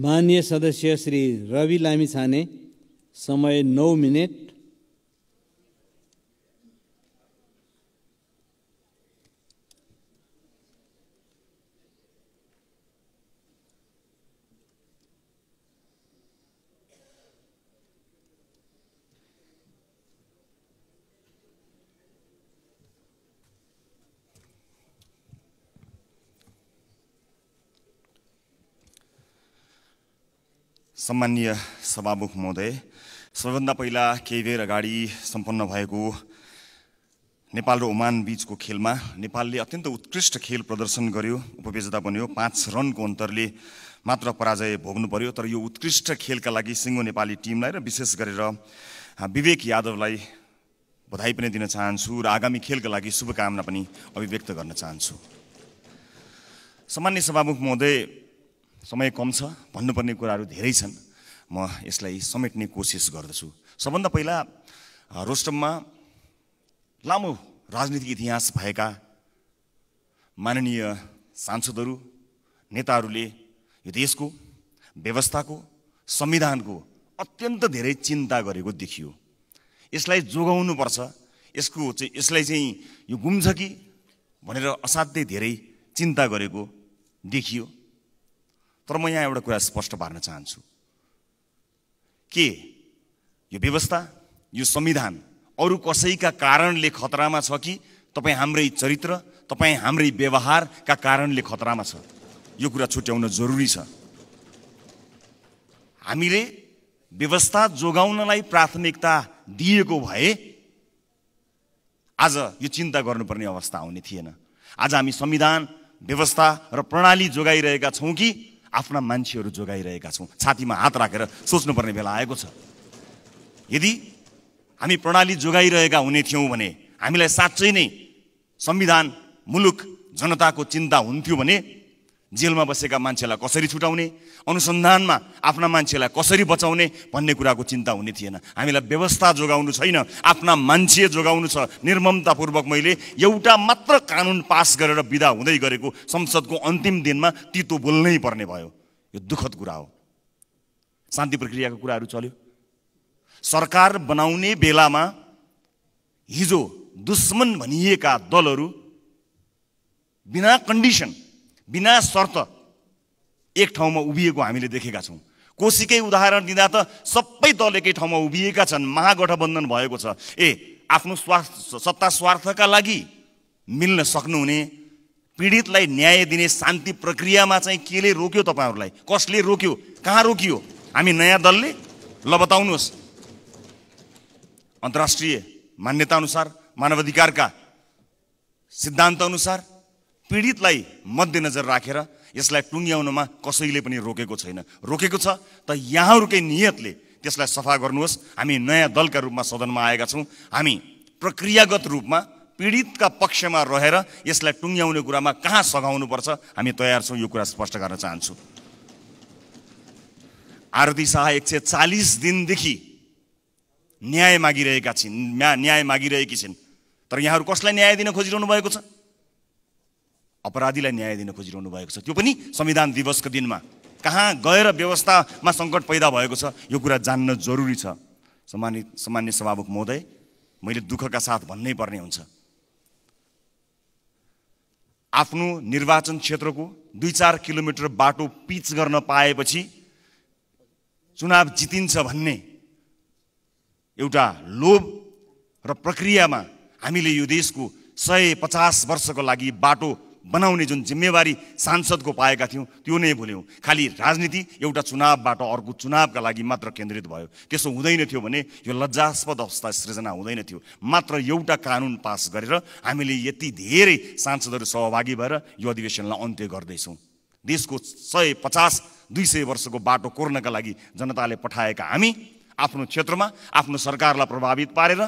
माननीय सदस्य श्री रवि लामिछाने समय नौ मिनट सम्मान्य सभामुख महोदय सबैभन्दा पहिला केही बेर अगाडि सम्पन्न भएको नेपाल र ओमान बिचको खेलमा नेपालले अत्यन्त उत्कृष्ट खेल प्रदर्शन गर्यो उपविजेता बन्यो पाँच रनको अन्तरले मात्र पराजय भोग्नु पर्यो तर यो उत्कृष्ट खेलका लागि सिङ्गो नेपाली टिमलाई र विशेष गरेर विवेक यादवलाई बधाई पनि दिन चाहन्छु र आगामी खेलका लागि शुभकामना पनि अभिव्यक्त गर्न चाहन्छु सामान्य सभामुख महोदय समय कम छ भन्नुपर्ने कुराहरू धेरै छन् म यसलाई समेट्ने कोसिस गर्दछु सबभन्दा पहिला रोस्टममा लामो राजनीतिक इतिहास भएका माननीय सांसदहरू नेताहरूले यो देशको व्यवस्थाको संविधानको अत्यन्त धेरै चिन्ता गरेको देखियो यसलाई जोगाउनुपर्छ यसको चाहिँ यसलाई चाहिँ यो गुम्छ कि भनेर असाध्यै धेरै चिन्ता गरेको देखियो तर म यहाँ एउटा कुरा स्पष्ट पार्न चाहन्छु के यो व्यवस्था यो संविधान अरू कसैका कारणले खतरामा छ कि तपाईँ हाम्रै चरित्र तपाईँ हाम्रै व्यवहारका कारणले खतरामा छ यो कुरा छुट्याउन जरुरी छ हामीले व्यवस्था जोगाउनलाई प्राथमिकता दिएको भए आज यो चिन्ता गर्नुपर्ने अवस्था आउने थिएन आज हामी संविधान व्यवस्था र प्रणाली जोगाइरहेका छौँ कि आफ्ना मान्छेहरू जोगाइरहेका छौँ छातीमा हात राखेर सोच्नुपर्ने बेला आएको छ यदि हामी प्रणाली जोगाइरहेका हुने थियौँ भने हामीलाई साँच्चै नै संविधान मुलुक जनताको चिन्ता हुन्थ्यो भने जेलमा बसेका मान्छेलाई कसरी छुटाउने अनुसन्धानमा आफ्ना मान्छेलाई कसरी बचाउने भन्ने कुराको चिन्ता हुने थिएन हामीलाई व्यवस्था जोगाउनु छैन आफ्ना मान्छे जोगाउनु छ निर्ममतापूर्वक मैले एउटा मात्र कानुन पास गरेर विदा हुँदै गरेको संसदको अन्तिम दिनमा तितो बोल्नै पर्ने भयो यो दुःखद कुरा हो शान्ति प्रक्रियाको कुराहरू चल्यो सरकार बनाउने बेलामा हिजो दुश्मन भनिएका दलहरू बिना कन्डिसन बिना शर्त एक ठाउँमा उभिएको हामीले देखेका छौँ कोसीकै उदाहरण दिँदा त सबै दल एकै ठाउँमा उभिएका छन् महागठबन्धन भएको छ ए आफ्नो स्वार्थ सत्ता स्वार्थका लागि मिल्न सक्नुहुने पीडितलाई न्याय दिने शान्ति प्रक्रियामा चाहिँ केले रोक्यो तपाईँहरूलाई कसले रोक्यो कहाँ रोकियो हामी नयाँ दलले ल बताउनुहोस् अन्तर्राष्ट्रिय मान्यताअनुसार मानवाधिकारका सिद्धान्तअनुसार पीडितलाई मध्यनजर राखेर रा, यसलाई टुङ्ग्याउनमा कसैले पनि रोकेको छैन रोकेको छ त यहाँहरूकै नियतले त्यसलाई सफा गर्नुहोस् हामी नयाँ दलका रूपमा सदनमा आएका छौँ हामी प्रक्रियागत रूपमा पीडितका पक्षमा रहेर यसलाई टुङ्ग्याउने कुरामा कहाँ सघाउनुपर्छ हामी तयार छौँ यो कुरा स्पष्ट गर्न चाहन्छु आरती शाह एक सय चालिस दिनदेखि न्याय मागिरहेका छिन् न्याय मागिरहेकी छिन् तर यहाँहरू कसलाई न्याय दिन खोजिरहनु भएको छ अपराधीलाई न्याय दिन खोजिरहनु भएको छ त्यो पनि संविधान दिवसको दिनमा कहाँ गएर व्यवस्थामा सङ्कट पैदा भएको छ यो कुरा जान्न जरुरी छ सम्मानित सामान्य सभामुख महोदय मैले दुःखका साथ भन्नै पर्ने हुन्छ आफ्नो निर्वाचन क्षेत्रको दुई चार किलोमिटर बाटो पिच गर्न पाएपछि चुनाव जितिन्छ भन्ने एउटा लोभ र प्रक्रियामा हामीले यो देशको सय पचास वर्षको लागि बाटो बनाउने जुन जिम्मेवारी सांसदको पाएका थियौँ त्यो नै भुल्यौँ खालि राजनीति एउटा चुनावबाट अर्को चुनावका लागि मात्र केन्द्रित भयो त्यसो हुँदैन थियो भने यो लज्जास्पद अवस्था सृजना हुँदैन थियो मात्र एउटा कानुन पास गरेर हामीले यति धेरै सांसदहरू सहभागी भएर यो अधिवेशनलाई अन्त्य गर्दैछौँ देशको सय पचास दुई सय वर्षको बाटो कोर्नका लागि जनताले पठाएका हामी आफ्नो क्षेत्रमा आफ्नो सरकारलाई प्रभावित पारेर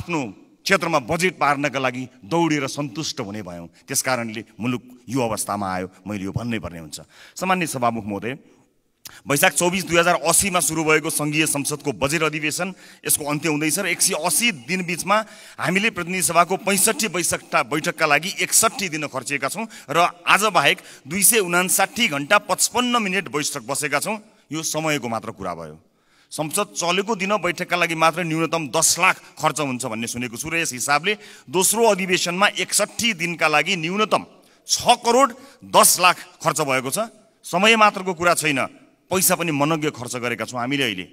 आफ्नो क्षेत्रमा बजेट पार्नका लागि दौडेर सन्तुष्ट हुने भयौँ त्यसकारणले मुलुक यो अवस्थामा आयो मैले यो भन्नै पर्ने हुन्छ सामान्य सभामुख महोदय वैशाख चौबिस दुई हजार असीमा सुरु भएको सङ्घीय संसदको बजेट अधिवेशन यसको अन्त्य हुँदैछ र एक सय अस्सी दिनबिचमा हामीले प्रतिनिधि सभाको पैँसठी बैसकटा बैठकका लागि एकसट्ठी दिन खर्चिएका छौँ र आज बाहेक दुई सय उनासाठी घन्टा पचपन्न मिनट बैठक बसेका छौँ यो समयको मात्र कुरा भयो संसद चलेको दिन बैठकका लागि मात्र न्यूनतम दस लाख खर्च हुन्छ भन्ने सुनेको छु र यस हिसाबले दोस्रो अधिवेशनमा एकसट्ठी दिनका लागि न्यूनतम छ करोड दस लाख खर्च भएको छ समय मात्रको कुरा छैन पैसा पनि मनज्ञ खर्च गरेका छौँ हामीले अहिले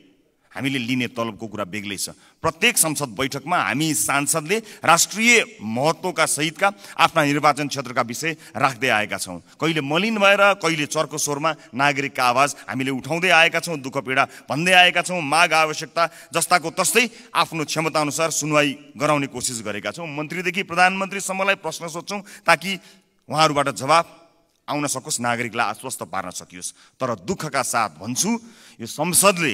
हामीले लिने तलबको कुरा बेग्लै छ प्रत्येक संसद बैठकमा हामी सांसदले राष्ट्रिय महत्त्वका सहितका आफ्ना निर्वाचन क्षेत्रका विषय राख्दै आएका छौँ कहिले मलिन भएर कहिले चर्को स्वरमा नागरिकका आवाज हामीले उठाउँदै आएका छौँ दुःख पीडा भन्दै आएका छौँ माग आवश्यकता जस्ताको तस्तै आफ्नो क्षमताअनुसार सुनवाई गराउने कोसिस गरेका छौँ मन्त्रीदेखि प्रधानमन्त्रीसम्मलाई प्रश्न सोध्छौँ ताकि उहाँहरूबाट जवाब आउन सकोस् नागरिकलाई आश्वस्त पार्न सकियोस् तर दुःखका साथ भन्छु यो संसदले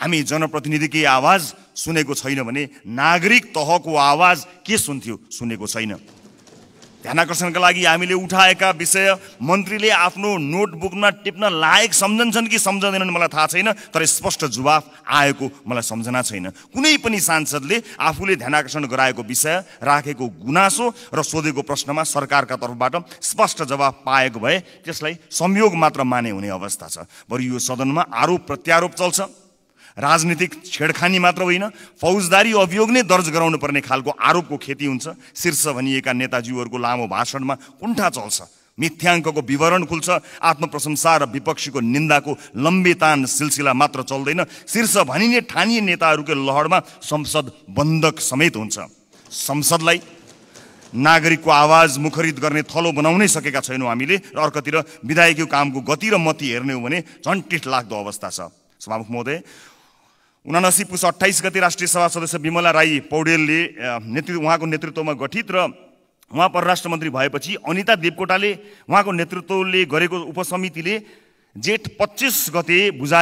हामी जनप्रतिनिधिकै आवाज सुनेको छैन भने नागरिक तहको आवाज के सुन्थ्यो सुनेको छैन ध्यान आकर्षणका लागि हामीले उठाएका विषय मन्त्रीले आफ्नो नोटबुकमा टिप्न लायक सम्झन्छन् कि सम्झँदैनन् मलाई थाहा छैन तर स्पष्ट जवाफ आएको मलाई सम्झना छैन कुनै पनि सांसदले आफूले ध्यान आकर्षण गराएको विषय राखेको गुनासो र सोधेको प्रश्नमा सरकारका तर्फबाट स्पष्ट जवाफ पाएको भए त्यसलाई संयोग मात्र माने हुने अवस्था छ बरु यो सदनमा आरोप प्रत्यारोप चल्छ राजनीतिक छेडखानी मात्र होइन फौजदारी अभियोग नै दर्ज गराउनु पर्ने खालको आरोपको खेती हुन्छ शीर्ष भनिएका नेताजीहरूको लामो भाषणमा कुण्ठा चल्छ मिथ्याङ्कको विवरण खुल्छ आत्मप्रशंसा र विपक्षीको निन्दाको लम्बेतान सिलसिला मात्र चल्दैन शीर्ष भनिने ठानिए नेताहरूको लहरमा संसद बन्धक समेत हुन्छ संसदलाई नागरिकको आवाज मुखरित गर्ने थलो बनाउनै सकेका छैनौँ हामीले र अर्कोतिर विधायकीय कामको गति र मती हेर्ने हो भने झन् लाग्दो अवस्था छ सभामुख महोदय उनासी पुस अट्ठाइस गति राष्ट्रिय सभा सदस्य विमला राई पौडेलले नेतृत्व उहाँको नेतृत्वमा गठित र उहाँ परराष्ट्र मन्त्री भएपछि अनिता देवकोटाले उहाँको नेतृत्वले गरेको उपसमितिले जेठ पच्चिस गते बुझाए